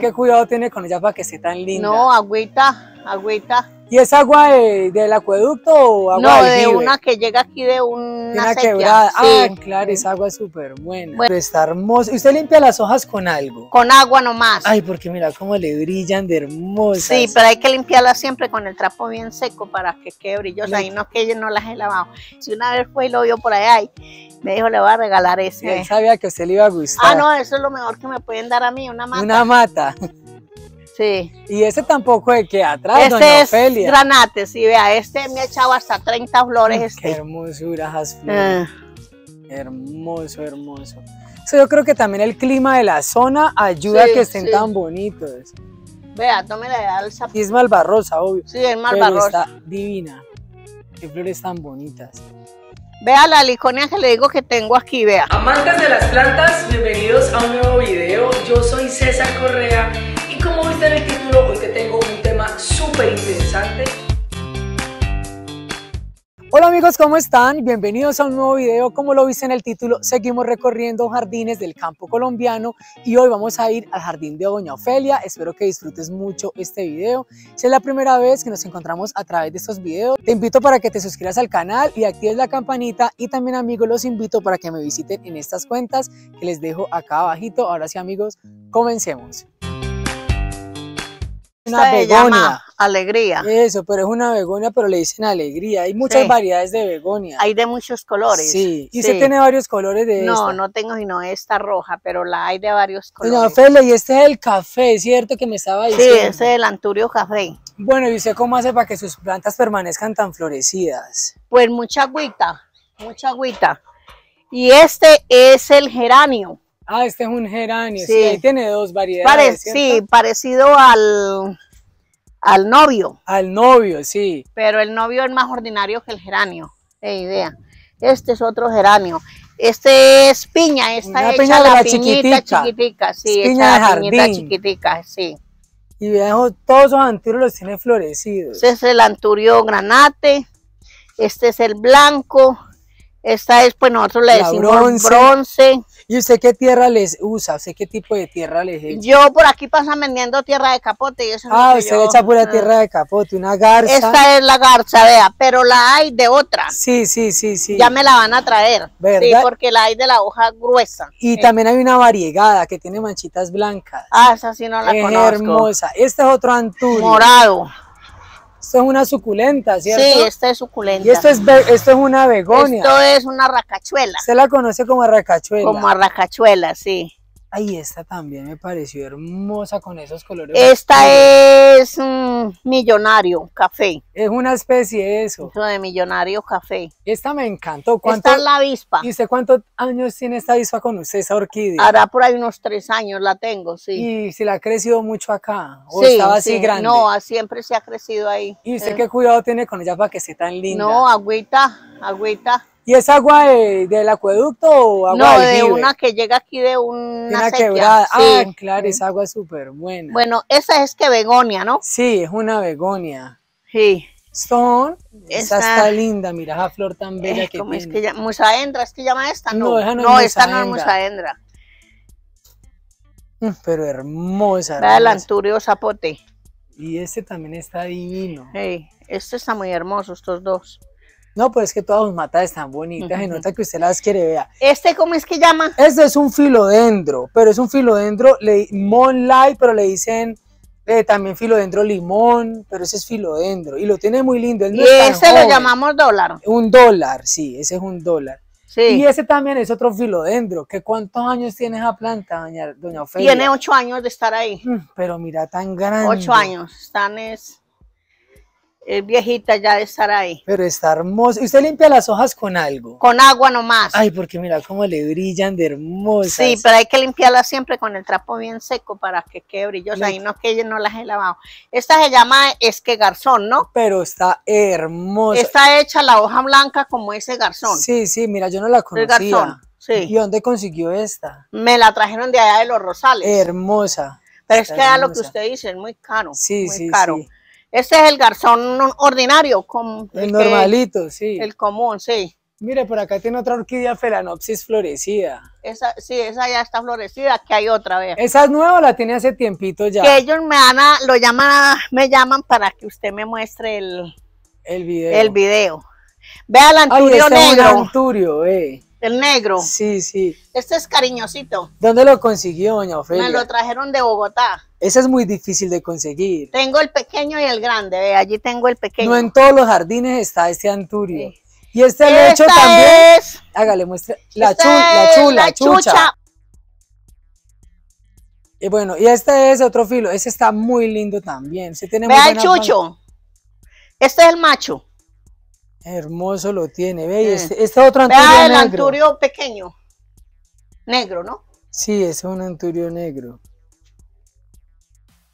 ¿Qué cuidado tiene con ella para que sea tan linda. No, agüita agüita. ¿Y es agua de, del acueducto o agua No, de una que llega aquí de una, ah, claro, es agua súper buena. Bueno. Está hermosa. ¿Usted limpia las hojas con algo? Con agua nomás. Ay, porque mira cómo le brillan de hermosas. Sí, pero hay que limpiarlas siempre con el trapo bien seco para que quede brillosa y no que yo no las he lavado. Si una vez fue y lo vio por allá me dijo, le voy a regalar ese. sabía que a usted le iba a gustar. Ah, no, eso es lo mejor que me pueden dar a mí, una mata. Una mata. Y ese tampoco de que atrás, este doña es granate, sí, vea, este me ha echado hasta 30 flores. este. Qué hermosura, ah. Hermoso, hermoso. yo creo que también el clima de la zona ayuda a que estén tan bonitos. Vea, tome la alza. Y es malbarrosa, obvio. Sí, es malbarrosa. está divina. Qué flores tan bonitas. Vea la liconia que le digo que tengo aquí, vea. Amantes de las plantas, bienvenidos a un nuevo video. Yo soy César Correa Hola amigos, ¿cómo están? Bienvenidos a un nuevo video. Como lo viste en el título, seguimos recorriendo jardines del campo colombiano y hoy vamos a ir al jardín de Doña Ofelia. Espero que disfrutes mucho este video. Si es la primera vez que nos encontramos a través de estos videos, te invito para que te suscribas al canal y actives la campanita y también amigos los invito para que me visiten en estas cuentas que les dejo acá abajito. Ahora sí amigos, comencemos una begonia. alegría. Eso, pero es una begonia, pero le dicen alegría. Hay muchas variedades de begonia. Hay de muchos colores. Sí, y se tiene varios colores de No, no tengo sino esta roja, pero la hay de varios colores. no y este es el café, ¿cierto? Que me estaba diciendo. Sí, ese es el Anturio Café. Bueno, ¿y usted cómo hace para que sus plantas permanezcan tan florecidas? Pues mucha agüita, mucha agüita. Y este es el geranio. Ah, este es un geranio, sí, tiene dos variedades. sí, parecido al, al novio. Al novio, sí. Pero el novio es más ordinario que el geranio, ¡E idea. Este es otro geranio. Este es piña, esta es de la, piñita chiquitica, chiquitica sí, piña hecha de la jardín. piñita chiquitica, sí. Y vean, todos esos anturios los tiene florecidos. Este es el anturio granate, este es el blanco, esta es, pues nosotros le decimos bronce. ¿Y usted qué tierra les usa? ¿Usted qué tipo de tierra les echa? Yo por aquí pasa vendiendo tierra de capote. Y eso ah, usted echa pura tierra de capote, una garza. Esta es la garza, vea, pero la hay de otra. Sí, sí, sí, sí. Ya me la van a traer. Sí, porque la hay de la hoja gruesa. Y también hay una variegada que tiene manchitas blancas. Ah, esa sí no la es hermosa. Este es otro anturio. Morado. Esto es una suculenta, ¿cierto? Sí, esta es suculenta. Y esto es, esto es una begonia. Esto es una racachuela. Se la conoce como racachuela. Como racachuela, sí. Ay, esta también me pareció hermosa con esos colores. Esta es millonario café. Es una especie eso. Eso de millonario café. Esta me encantó. ¿Cuánto, esta es la avispa. ¿Y usted cuántos años tiene esta avispa con usted, esa orquídea? Hará por ahí unos tres años la tengo, sí. ¿Y si la ha crecido mucho acá? ¿O estaba así sí. grande? No, siempre se ha crecido ahí. ¿Y usted eh. qué cuidado tiene con ella para que esté tan linda? No, agüita, agüita. ¿Y es agua de, del acueducto o agua No, de una que llega aquí de una, quebrada. Sí. Ah, claro, esa agua es súper buena. Bueno, esa es que begonia, ¿no? Sí, es una begonia. Sí. Son, esa, está linda, mira esa flor tan bella que ¿cómo Es que ya, musaendra, ¿es que llama esta? No, no, no, es esta no es musaendra. Mm, pero hermosa. La del anturio zapote. Y este también está divino. Sí, este está muy hermoso, estos dos. No, pero es que todas sus matas están bonitas y nota que usted las quiere ver. ¿Este cómo es que llama? Este es un filodendro, pero es un filodendro limón light, pero le dicen eh, también filodendro limón, pero ese es filodendro y lo tiene muy lindo. y ese lo llamamos dólar. Un dólar, sí, ese es un dólar. Y ese también es otro filodendro. ¿Qué cuántos años tiene esa planta, doña, doña Tiene ocho años de estar ahí. Mm, pero mira, tan grande. Ocho años. tan es es eh, viejita ya de estar ahí. Pero está hermosa. ¿Usted limpia las hojas con algo? Con agua nomás. Ay, porque mira cómo le brillan de hermosas. Sí, pero hay que limpiarla siempre con el trapo bien seco para que quede brillosa y no que ella no las he lavado. Esta se llama esque garzón, ¿no? Pero está hermosa. Está hecha la hoja blanca como ese garzón. Sí, sí, mira, yo no la conocía. El garzón, sí. ¿Y dónde consiguió esta? Me la trajeron de allá de Los Rosales. Hermosa. Pero es que a lo que usted dice, es muy caro. Sí, muy caro. Ese es el garzón ordinario. el, normalito, sí. El común, sí. Mire, por acá tiene otra orquídea Felanopsis florecida. Esa, sí, esa ya está florecida, Aquí hay otra vez. Esa es nueva, la tiene hace tiempito ya. Que ellos me lo llaman, me llaman para que usted me muestre el, video. El video. Vea el anturio negro. anturio, eh. El negro. Sí, sí. Este es cariñosito. ¿Dónde lo consiguió, doña Ofelia? Me lo trajeron de Bogotá. Ese es muy difícil de conseguir. Tengo el pequeño y el grande, ve, allí tengo el pequeño. No en todos los jardines está este anturio. Y este lecho también. Es... Hágale, muestra. La, chula, la chula, chucha. Y bueno, y este es otro filo. Ese está muy lindo también. Se tiene Vea el chucho. Este es el macho. Hermoso lo tiene, ve, este, este, otro anturio Vea el anturio pequeño, negro, ¿no? Sí, es un anturio negro.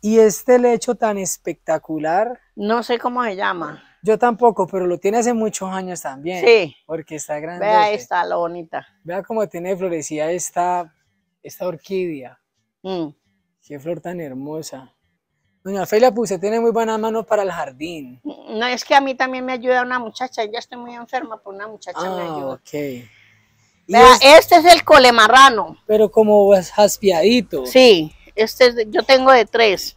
Y este lecho tan espectacular. No sé cómo se llama. Yo tampoco, pero lo tiene hace muchos años también. Sí. Porque está grande. Vea esta, la bonita. Vea cómo tiene florecida esta, esta orquídea. Mm. Qué flor tan hermosa. Doña Felia, pues usted tiene muy buenas manos para el jardín. No, es que a mí también me ayuda una muchacha, ya estoy muy enferma, pero una muchacha me ah, ayuda. ok. este es el colemarrano. Pero como es Sí, este yo tengo de tres.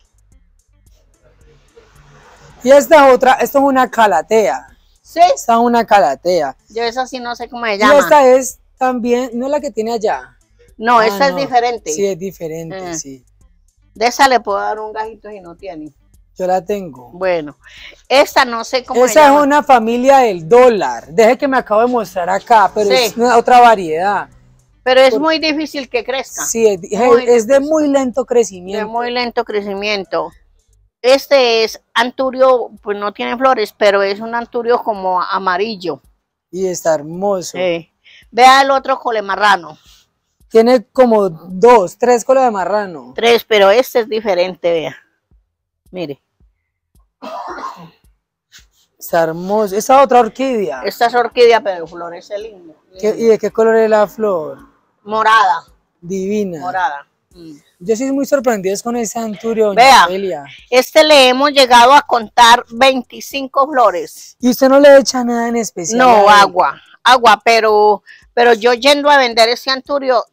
Y esta otra, esto es una calatea. Sí. Esta es una calatea. Yo esa sí no sé cómo se llama. Y esta es también, no es la que tiene allá. No, esta ah, es diferente. Sí, es diferente, mm. sí. De esa le puedo dar un gajito si no tiene. Yo la tengo. Bueno, esta no sé cómo. Esa es una familia del dólar. Deje que me acabo de mostrar acá, pero es otra variedad. Pero es muy difícil que crezca. Sí, es, de muy lento crecimiento. De muy lento crecimiento. Este es anturio, pues no tiene flores, pero es un anturio como amarillo. Y está hermoso. Vea el otro colemarrano. Tiene como dos, tres colas de marrano. Tres, pero este es diferente, vea. Mire. Está hermoso. Esa otra orquídea. Esta es orquídea, pero florece lindo. ¿Y de qué color es la flor? Morada. Divina. Morada. Yo soy muy sorprendido con ese anturio, Vea, Amelia. este le hemos llegado a contar 25 flores. ¿Y usted no le echa nada en especial? No, agua, agua, pero, pero yo yendo a vender ese anturio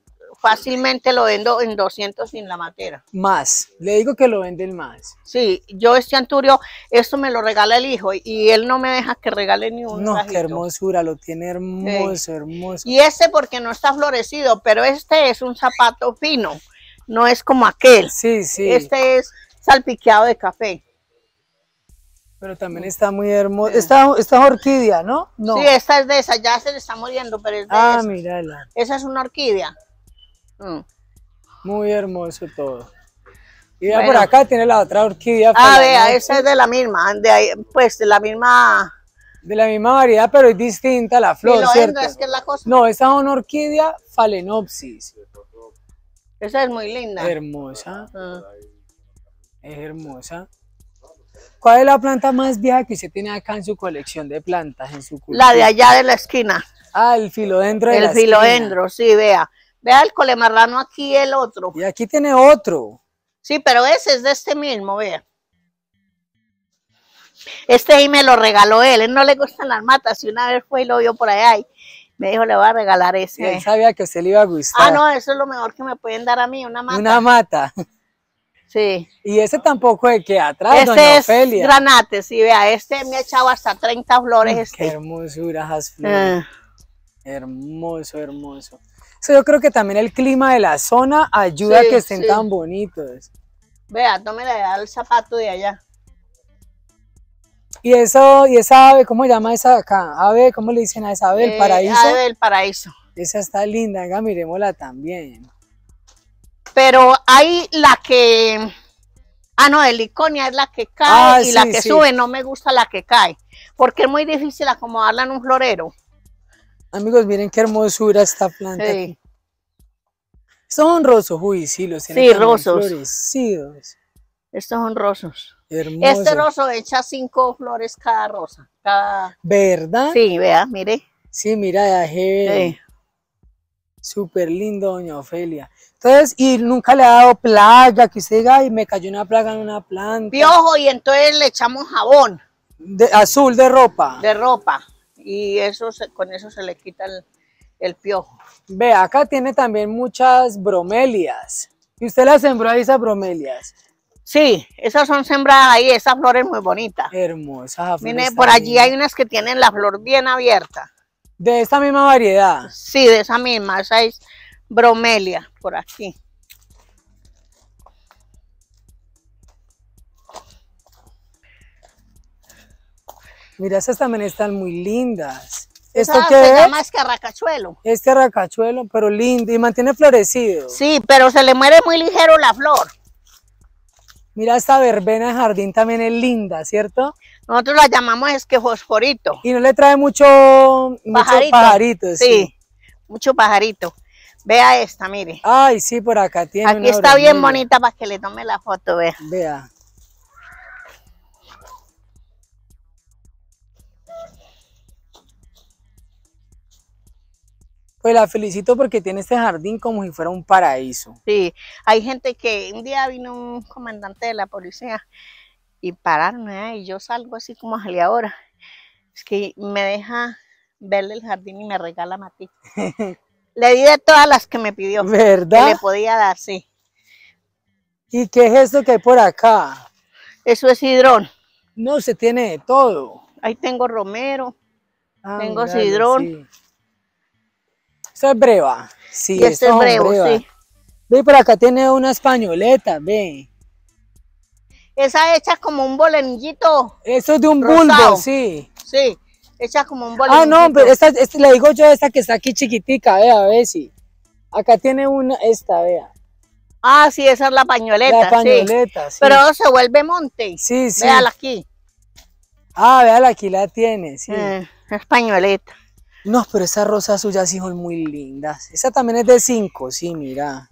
fácilmente lo vendo en 200 sin la matera. Más, le digo que lo venden más. Sí, yo este anturio, esto me lo regala el hijo y él no me deja que regale ni un No, qué hermosura, lo tiene hermoso, hermoso. Y este porque no está florecido, pero este es un zapato fino, no es como aquel. Sí, sí. Este es salpiqueado de café. Pero también está muy hermoso Esta, es orquídea, ¿no? ¿no? Sí, esta es de esa, ya se le está muriendo, pero es de Ah, Esa es una orquídea. Mm. Muy hermoso todo. Y ya por acá tiene la otra orquídea. Ah, vea, esa es de la misma, de pues de la misma... De la misma variedad, pero es distinta la flor, ¿eh? No, esa es una orquídea phalaenopsis. Esa es muy linda. Hermosa. Mm. Es hermosa. ¿Cuál es la planta más vieja que se tiene acá en su colección de plantas, en su La de allá de la esquina. Ah, el filodendro de el filodendro, sí, vea. Vea el colemarrano aquí, el otro. Y aquí tiene otro. Sí, pero ese es de este mismo, vea. Este ahí me lo regaló él, él no le gustan las matas, y una vez fue y lo vio por allá y me dijo, le voy a regalar ese. él sabía que usted le iba a gustar. Ah, no, eso es lo mejor que me pueden dar a mí, una mata. Una mata. Sí. Y ese tampoco es que atrás, este Ese es granate, sí, vea, este me ha echado hasta 30 flores. Mm, este. Qué hermosura, ah. Hermoso, hermoso yo creo que también el clima de la zona ayuda a que estén tan bonitos. Vea, tome la edad el zapato de allá. Y eso, y esa ave, ¿cómo llama esa acá? Ave, ¿cómo le dicen a esa ave? Eh, paraíso. Ave del paraíso. Esa está linda, venga, miremosla también. Pero hay la que. Ah, no, el iconia es la que cae ah, y la que sube. No me gusta la que cae. Porque es muy difícil acomodarla en un florero. Amigos, miren qué hermosura esta planta. Sí. Son rosos, uy, sí, los tienen. Sí, rosos. Florecidos. Estos son rosos. Este roso echa cinco flores cada rosa. Cada... ¿Verdad? Sí, vea, mire. Sí, mira, sí. Súper lindo, doña Ofelia. Entonces, y nunca le ha dado plaga, que usted diga, y me cayó una plaga en una planta. Piojo, y entonces le echamos jabón. De, azul de ropa. De ropa y eso con eso se le quita el, piojo. Ve, acá tiene también muchas bromelias. ¿Y usted las sembró ahí esas bromelias? Sí, esas son sembradas ahí, esa flor es muy bonita. Hermosa. Mire, por allí hay unas que tienen la flor bien abierta. ¿De esta misma variedad? Sí, de esa misma, esa es bromelia, por aquí. Mira, esas también están muy lindas. ¿Esto qué se es? llama escarracachuelo. Es carracachuelo, pero lindo y mantiene florecido. Sí, pero se le muere muy ligero la flor. Mira, esta verbena de jardín también es linda, ¿cierto? Nosotros la llamamos es que fosforito. Y no le trae mucho, pajarito, sí. mucho pajarito. Vea esta, mire. Ay, sí, por acá tiene Aquí está bien bonita para que le tome la foto, vea. Vea. pues la felicito porque tiene este jardín como si fuera un paraíso. Sí, hay gente que un día vino un comandante de la policía y pararon, ¿eh? y yo salgo así como salí ahora. Es que me deja verle el jardín y me regala matiz. le di de todas las que me pidió. ¿Verdad? Que le podía dar, sí. ¿Y qué es esto que hay por acá? Eso es hidrón. No, se tiene de todo. Ahí tengo romero, ah, tengo sidrón. Esa es breva. Sí, es Ve, por acá tiene una españoleta, ve. Esa hecha como un bolenillito. Eso es de un bulbo, sí. Sí, hecha como un bolenguito. Ah, no, pero esta, le digo yo esta que está aquí chiquitica, vea, a ver si. Acá tiene una, esta, vea. Ah, sí, esa es la pañoleta. La pañoleta, sí. Pero se vuelve monte. Sí, sí. Véala aquí. Ah, véala aquí, la tiene, sí. Eh, españoleta. No, pero esas rosa suya sí son muy lindas. Esa también es de cinco, sí, mira.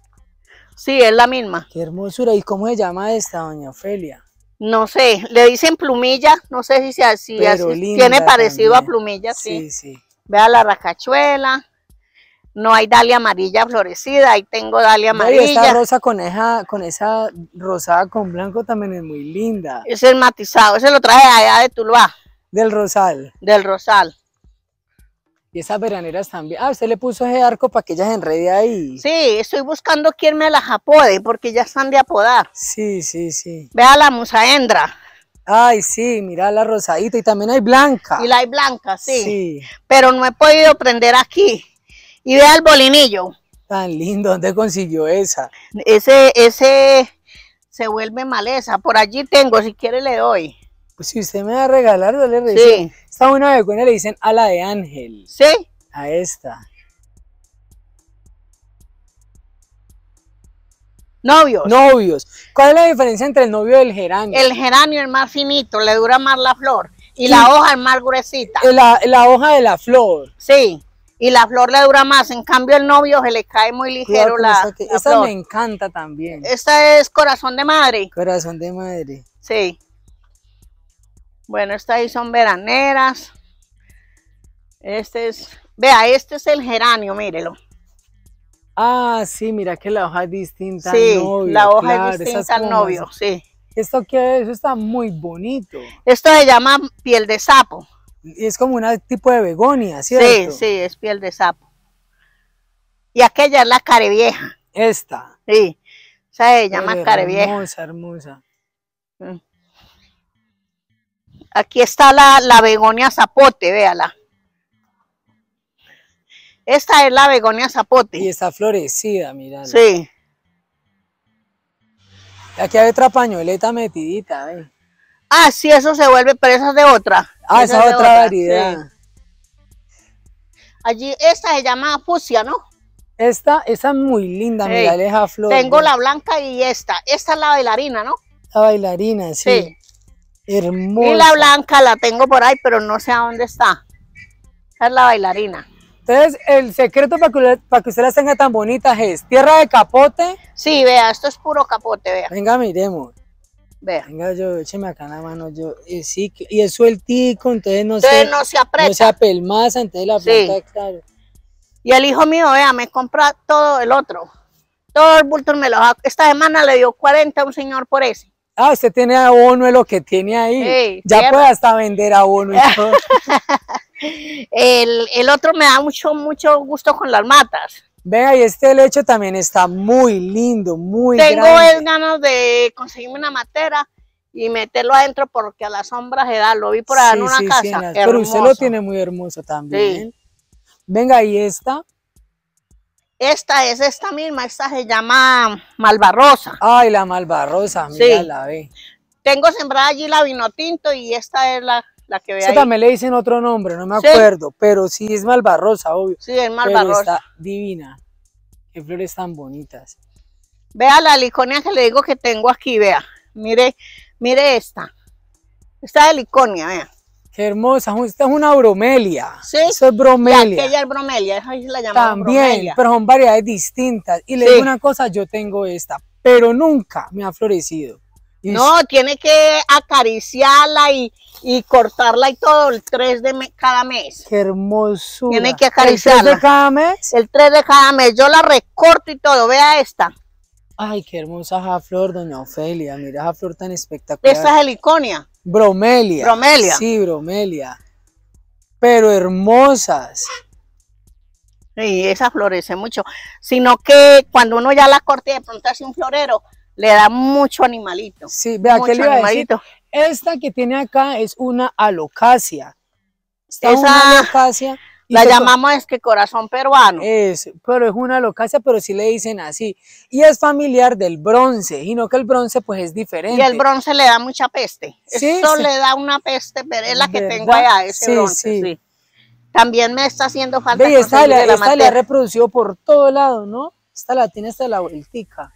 Sí, es la misma. Qué hermosura. ¿Y cómo se llama esta, doña Ofelia? No sé, le dicen plumilla, no sé si se si así. Tiene parecido a plumilla, sí. Sí, sí. Vea la racachuela. No hay dalia amarilla florecida, ahí tengo dalia amarilla. Y esta rosa con esa, con esa rosada con blanco también es muy linda. es el matizado, ese lo traje allá de Tuluá. Del Rosal. Del Rosal. Y esas veraneras también. Ah, usted le puso ese arco para que ellas enrede ahí. Sí, estoy buscando quién me las apode, porque ya están de apodar. Sí, sí, sí. Vea la musaendra. Ay, sí, mira la rosadita y también hay blanca. Y la hay blanca, sí. sí. Pero no he podido prender aquí. Y vea el bolinillo. Tan lindo, ¿dónde consiguió esa? Ese, ese se vuelve maleza. Por allí tengo, si quiere le doy. Pues si usted me va a regalar, dale le Sí. Esta una vecuna le dicen ala de ángel. Sí. A esta. Novios. Novios. ¿Cuál es la diferencia entre el novio y el geranio? El geranio es más finito, le dura más la flor. Y la hoja es más gruesita. Eh, la, hoja de la flor. Sí y la flor le dura más. En cambio, el novio se le cae muy ligero la, Esta me encanta también. Esta es corazón de madre. Corazón de madre. Sí. Bueno, estas ahí son veraneras. Este es, vea, este es el geranio, mírelo. Ah, sí, mira que la hoja es distinta sí, al novio. la hoja es distinta al novio, sí. ¿Esto que es? está muy bonito. Esto se llama piel de sapo. Y es como un tipo de begonia, ¿cierto? Sí, sí, es piel de sapo. Y aquella es la vieja. Esta. Sí, se llama care vieja. Hermosa, hermosa. Mm. Aquí está la, begonia zapote, véala. Esta es la begonia zapote. Y está florecida, mira. Sí. Aquí hay otra pañoleta metidita. Eh. Ah, sí, eso se vuelve, pero esa es de otra. Ah, esa, es otra, variedad. Allí, esta se llama fusia, ¿no? Esta, esa es muy linda, mira, deja flor. Tengo la blanca y esta. Esta es la bailarina, ¿no? La bailarina, sí. Hermosa. Y la blanca la tengo por ahí, pero no sé a dónde está. es la bailarina. Entonces, el secreto para que, para que usted las tenga tan bonitas es tierra de capote. Sí, vea, esto es puro capote, vea. Venga, miremos. Vea. Venga, yo, écheme acá la mano, yo, eh, sí, y es sueltico, entonces no se... no No apelmaza, entonces la planta, Y el hijo mío, vea, me compra todo el otro. Todo el bulto me lo... Esta semana le dio 40 a un señor por ese ah, usted tiene a es lo que tiene ahí. ya puede hasta vender abono y todo. el, otro me da mucho, mucho gusto con las matas. Venga, y este lecho también está muy lindo, muy Tengo ganas de conseguirme una matera y meterlo adentro porque a la sombra se da, lo vi por allá en una casa. pero usted lo tiene muy hermoso también. Venga, y esta. Esta es esta misma, esta se llama Malvarrosa. Ay, la Malvarrosa, mira la ve. Tengo sembrada allí la vino tinto y esta es la, la que ve Esta también le dicen otro nombre, no me acuerdo, pero sí es Malvarrosa, obvio. Sí, es Malvarrosa. está divina. Qué flores tan bonitas. Vea la liconia que le digo que tengo aquí, vea. Mire, mire esta. Esta es liconia, vea. Qué hermosa, esta es una bromelia. Sí. es bromelia. Y aquella es bromelia, esa la llamamos También, pero son variedades distintas. Y le digo una cosa, yo tengo esta, pero nunca me ha florecido. no, tiene que acariciarla y, y, cortarla y todo el 3 de cada mes. Qué hermoso. Tiene que acariciarla. ¿El 3 de cada mes? El 3 de cada mes. Yo la recorto y todo. Vea esta. Ay, qué hermosa esa flor, doña Ofelia. Mira esa flor tan espectacular. Esta es heliconia. Bromelia. Bromelia. Sí, bromelia. Pero hermosas. Sí, esa florece mucho. Sino que cuando uno ya la corte y de pronto hace un florero, le da mucho animalito. Sí, vea, ¿qué le animalito. Esta que tiene acá es una alocasia. Está una alocasia la llamamos es que corazón peruano. Es, pero es una locacia, pero sí le dicen así. Y es familiar del bronce, y no que el bronce pues es diferente. Y el bronce le da mucha peste. Eso le da una peste, pero es la que tengo allá, ese bronce, sí. También me está haciendo falta. Y esta, la, le ha reproducido por todo lado, ¿no? Esta la tiene esta la vueltica.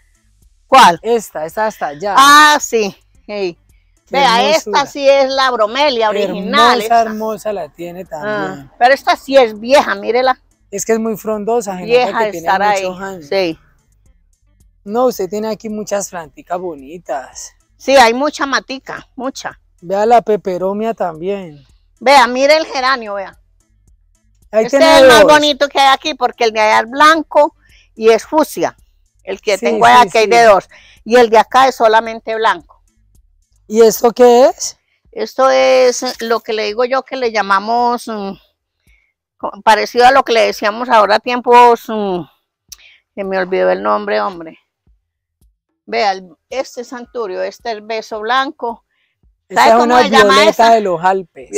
¿Cuál? Esta, esta hasta allá. Ah, sí. Hey. Vea, esta sí es la bromelia original. Hermosa, hermosa la tiene ah, también. pero esta sí es vieja, mírela. Es que es muy frondosa, vieja que tiene ahí. Sí. No, usted tiene aquí muchas planticas bonitas. Sí, hay mucha matica, mucha. Vea la peperomia también. Vea, mire el geranio, vea. este es el más bonito que hay aquí porque el de allá es blanco y es fucsia. El que tengo allá que hay de dos. Y el de acá es solamente blanco. ¿Y esto qué es? Esto es lo que le digo yo que le llamamos, mm, parecido a lo que le decíamos ahora tiempos, que mm, me olvidó el nombre, hombre. Vea, este santurio, este es el beso blanco. Esta es violeta de los Alpes.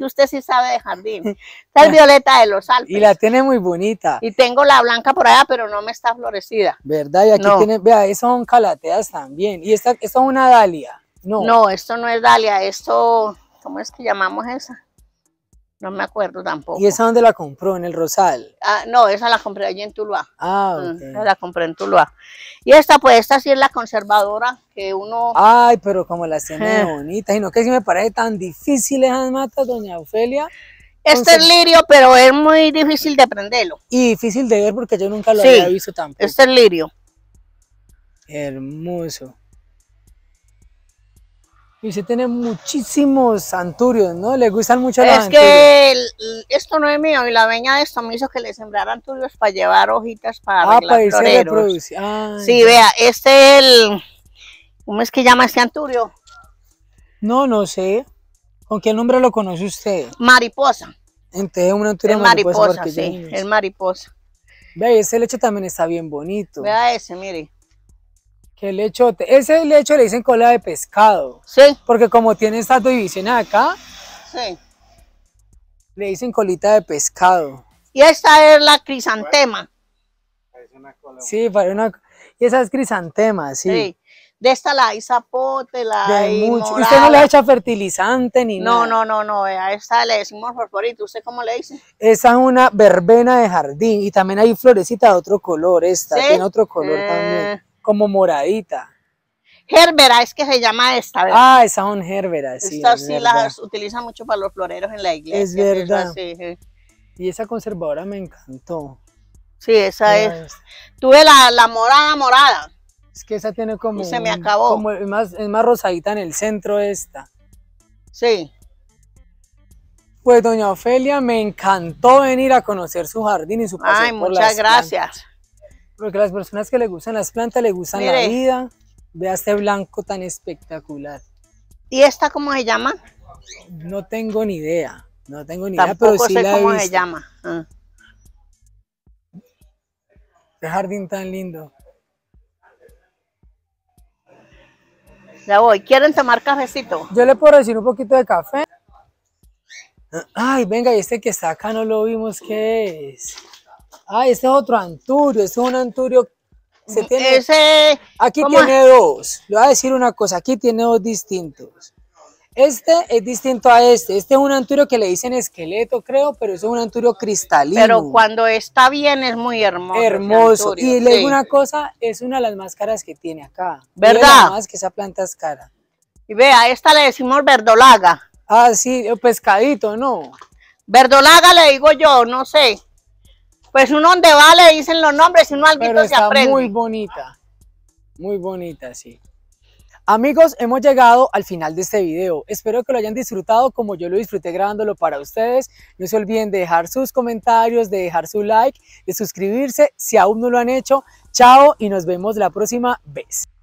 usted sí sabe de jardín. Esta es violeta de los Alpes. Y la tiene muy bonita. Y tengo la blanca por allá, pero no me está florecida. ¿Verdad? Y aquí tiene, vea, esas son calateas también. Y esta, esta es una dalia. No. esto no es Dalia, esto, ¿cómo es que llamamos esa? No me acuerdo tampoco. ¿Y esa dónde la compró? ¿En el Rosal? Ah, no, esa la compré allí en Tuluá. Ah, ok. la compré en Tuluá. Y esta, pues, esta sí es la conservadora que uno... Ay, pero como las tiene eh. bonitas. Y no que si me parece tan difícil esas matas, doña Ofelia. Este es lirio, pero es muy difícil de prenderlo. Y difícil de ver porque yo nunca lo había visto tampoco. Este es lirio. Hermoso y usted tiene muchísimos anturios, ¿no? Le gustan mucho los anturios. Es que esto no es mío y la veña de esto me hizo que le sembrara anturios para llevar hojitas para ah, para irse reproducir. Sí, vea, este es el... ¿Cómo es que llama este anturio? No, no sé. ¿Con qué nombre lo conoce usted? Mariposa. Entonces, un anturio mariposa. mariposa sí, es mariposa. Vea, ese leche también está bien bonito. Vea ese, mire. Qué lechote. Ese lecho le dicen cola de pescado. Sí. Porque como tiene estas divisiones acá. Sí. Le dicen colita de pescado. Y esta es la crisantema. Parece una Sí, parece una. Y esa es crisantema, sí. De esta la hay zapote, la hay. Mucho. Morada. Usted no le echa fertilizante ni no, nada. No, no, no, no. A esta le decimos favorito, ¿Usted cómo le dice? Esa es una verbena de jardín. Y también hay florecita de otro color. Esta tiene otro color eh, también como moradita. Gerbera es que se llama esta, ¿verdad? Ah, esas son gerberas, sí. Estas sí las utilizan mucho para los floreros en la iglesia. Es verdad. Y esa conservadora me encantó. Sí, esa es. Tuve la, morada morada. Es que esa tiene como. Y se me acabó. es, más, más rosadita en el centro esta. Sí. Pues doña Ofelia, me encantó venir a conocer su jardín y su paseo Ay, muchas gracias. Porque a las personas que le gustan las plantas, le gustan la vida. Vea este blanco tan espectacular. ¿Y esta cómo se llama? No tengo ni idea. No tengo ni idea, pero sí sé la cómo se llama. Este jardín tan lindo. Ya voy. ¿Quieren tomar cafecito? Yo le puedo decir un poquito de café. Ay, venga, y este que está acá no lo vimos, ¿qué es? Ah, este es otro anturio, este es un anturio. Se mm, tiene, aquí tiene dos. Le voy a decir una cosa, aquí tiene dos distintos. Este es distinto a este. Este es un anturio que le dicen esqueleto, creo, pero es un anturio cristalino. Pero cuando está bien es muy hermoso. Hermoso. y le digo una cosa, es una de las más caras que tiene acá. ¿Verdad? Más que esa planta es cara. Y vea, esta le decimos verdolaga. Ah, sí, pescadito, ¿no? Verdolaga le digo yo, no sé. Pues uno donde va dicen los nombres y uno al se aprende. muy bonita, muy bonita, sí. Amigos, hemos llegado al final de este video. Espero que lo hayan disfrutado como yo lo disfruté grabándolo para ustedes. No se olviden de dejar sus comentarios, de dejar su like, de suscribirse si aún no lo han hecho. Chao y nos vemos la próxima vez.